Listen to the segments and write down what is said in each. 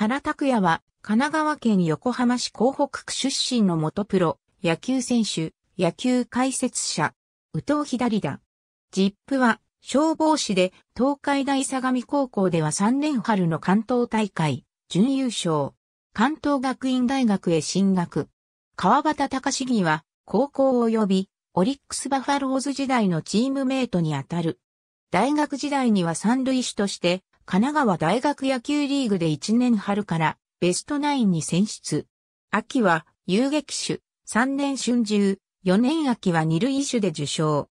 原拓也は、神奈川県横浜市港北区出身の元プロ、野球選手、野球解説者、宇藤左だ。ジップは、消防士で、東海大相模高校では3年春の関東大会、準優勝。関東学院大学へ進学。川端隆史は、高校及び、オリックスバファローズ時代のチームメイトにあたる。大学時代には三塁手として、神奈川大学野球リーグで1年春からベストナインに選出。秋は遊撃手、3年春秋、4年秋は二塁手で受賞。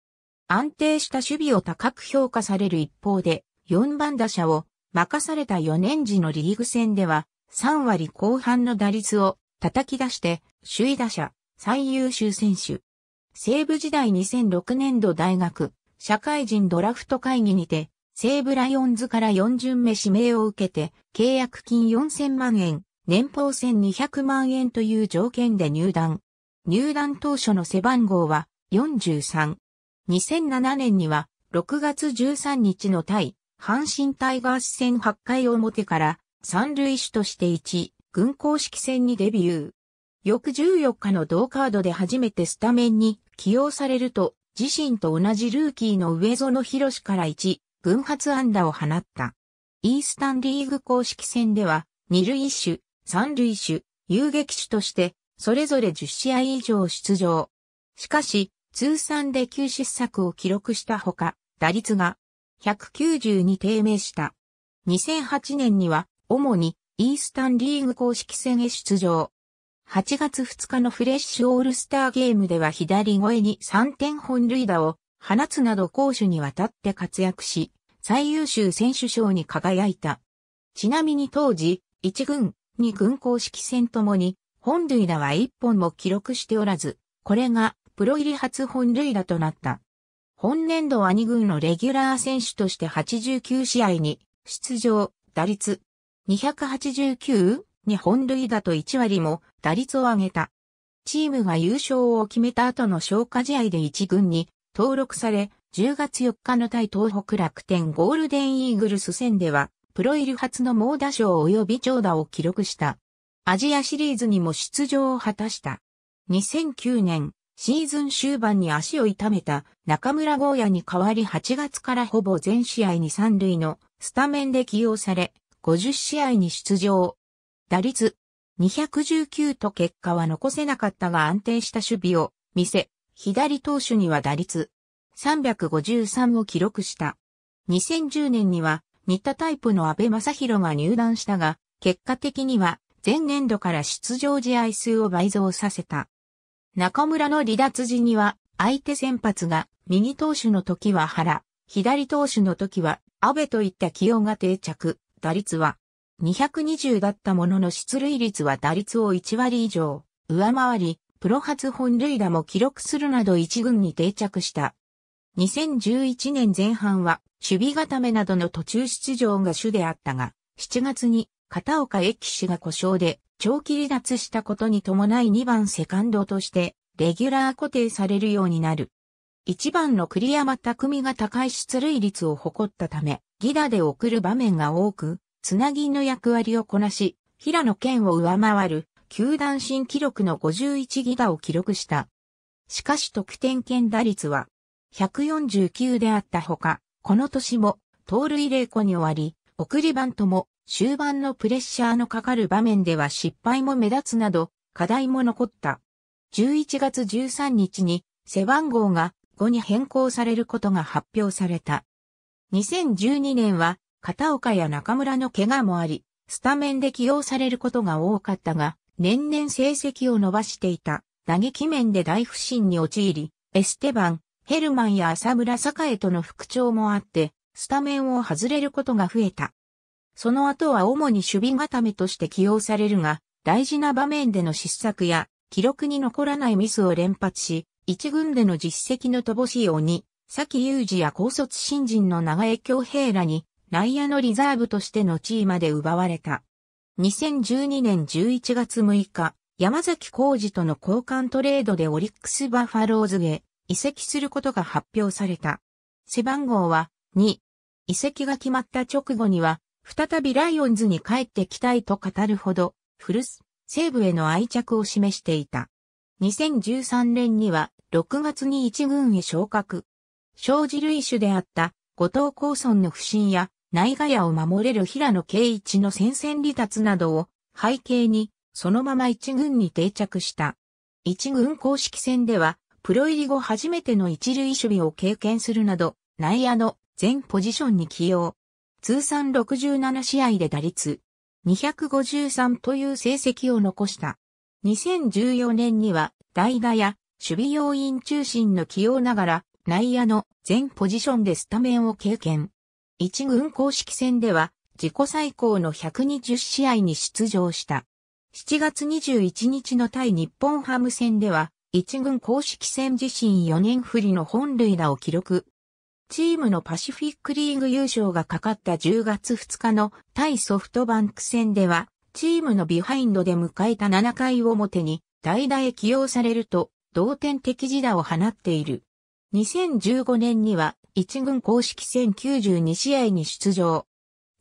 安定した守備を高く評価される一方で、4番打者を任された4年時のリーグ戦では、3割後半の打率を叩き出して、首位打者、最優秀選手。西部時代2006年度大学、社会人ドラフト会議にて、西武ライオンズから4巡目指名を受けて、契約金4000万円、年俸1200万円という条件で入団。入団当初の背番号は43。2007年には6月13日の対阪神タイガース戦8回表から三塁手として1、軍公式戦にデビュー。翌14日の同カードで初めてスタメンに起用されると、自身と同じルーキーの上園博から1、群発安打を放った。イースタンリーグ公式戦では、二塁手、三塁手、遊撃手として、それぞれ10試合以上出場。しかし、通算で9失策を記録したほか、打率が190に低迷した。2008年には、主にイースタンリーグ公式戦へ出場。8月2日のフレッシュオールスターゲームでは左越えに3点本塁打を放つなど攻守にわたって活躍し、最優秀選手賞に輝いた。ちなみに当時、1軍、2軍公式戦ともに、本塁打は1本も記録しておらず、これがプロ入り初本塁打となった。本年度は2軍のレギュラー選手として89試合に出場、打率289に本塁打と1割も打率を上げた。チームが優勝を決めた後の消化試合で1軍に登録され、10月4日の対東北楽天ゴールデンイーグルス戦では、プロイル初の猛打賞及び長打を記録した。アジアシリーズにも出場を果たした。2009年、シーズン終盤に足を痛めた中村豪也に代わり8月からほぼ全試合に3塁のスタメンで起用され、50試合に出場。打率219と結果は残せなかったが安定した守備を見せ、左投手には打率353を記録した。2010年には似たタイプの安倍正宏が入団したが、結果的には前年度から出場試合数を倍増させた。中村の離脱時には相手先発が右投手の時は原、左投手の時は安倍といった起用が定着、打率は220だったものの出塁率は打率を1割以上上回り、プロ初本塁打も記録するなど一軍に定着した。2011年前半は守備固めなどの途中出場が主であったが、7月に片岡駅氏が故障で長期離脱したことに伴い2番セカンドとしてレギュラー固定されるようになる。1番の栗山匠が高い出塁率を誇ったため、ギダで送る場面が多く、つなぎの役割をこなし、平野健を上回る球団新記録の51ギガを記録した。しかし得点圏打率は149であったほか、この年も盗塁0個に終わり、送りバントも終盤のプレッシャーのかかる場面では失敗も目立つなど課題も残った。11月13日に背番号が5に変更されることが発表された。2012年は片岡や中村の怪我もあり、スタメンで起用されることが多かったが、年々成績を伸ばしていた打撃面で大不振に陥り、エステバン、ヘルマンや浅村栄との復調もあって、スタメンを外れることが増えた。その後は主に守備固めとして起用されるが、大事な場面での失策や、記録に残らないミスを連発し、一軍での実績の乏しい鬼、崎雄二や高卒新人の長江京平らに、内野のリザーブとしての地位まで奪われた。2012年11月6日、山崎浩二との交換トレードでオリックスバファローズへ移籍することが発表された。背番号は2。移籍が決まった直後には、再びライオンズに帰ってきたいと語るほど、古巣、西部への愛着を示していた。2013年には、6月に一軍へ昇格。生じる一種であった、後藤光村の不審や、内外屋を守れる平野圭一の戦線離脱などを背景に、そのまま一軍に定着した。一軍公式戦では、プロ入り後初めての一塁守備を経験するなど、内野の全ポジションに起用。通算67試合で打率253という成績を残した。2014年には代打や守備要員中心の起用ながら内野の全ポジションでスタメンを経験。一軍公式戦では自己最高の120試合に出場した。7月21日の対日本ハム戦では一軍公式戦自身4年振りの本塁打を記録。チームのパシフィックリーグ優勝がかかった10月2日の対ソフトバンク戦では、チームのビハインドで迎えた7回表に代打へ起用されると、同点的自打を放っている。2015年には1軍公式戦92試合に出場。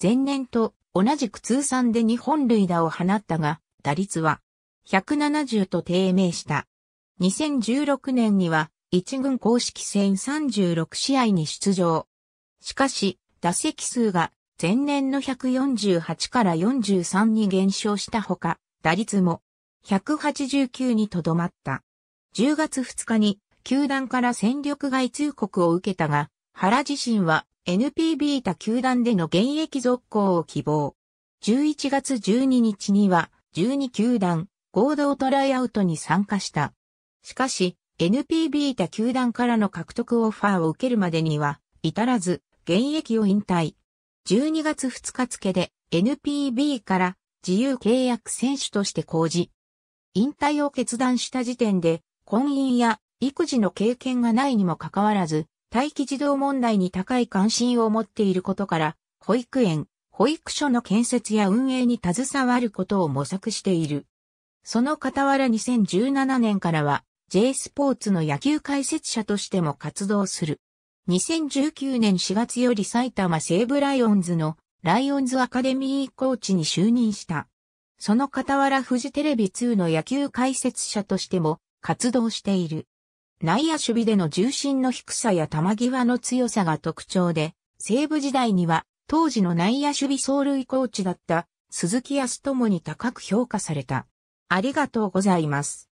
前年と同じく通算で2本塁打を放ったが、打率は170と低迷した。2016年には1軍公式戦36試合に出場。しかし、打席数が前年の148から43に減少したほか、打率も189にとどまった。10月2日に球団から戦力外通告を受けたが、原自身は NPB 他球団での現役続行を希望。11月12日には12球団合同トライアウトに参加した。しかし NPB 他球団からの獲得オファーを受けるまでには至らず現役を引退。12月2日付で NPB から自由契約選手として公示。引退を決断した時点で婚姻や育児の経験がないにもかかわらず待機児童問題に高い関心を持っていることから、保育園、保育所の建設や運営に携わることを模索している。その傍ら2017年からは J スポーツの野球解説者としても活動する。2019年4月より埼玉西武ライオンズのライオンズアカデミーコーチに就任した。その傍らフジテレビ2の野球解説者としても活動している。内野守備での重心の低さや球際の強さが特徴で、西部時代には当時の内野守備走塁コーチだった鈴木康友に高く評価された。ありがとうございます。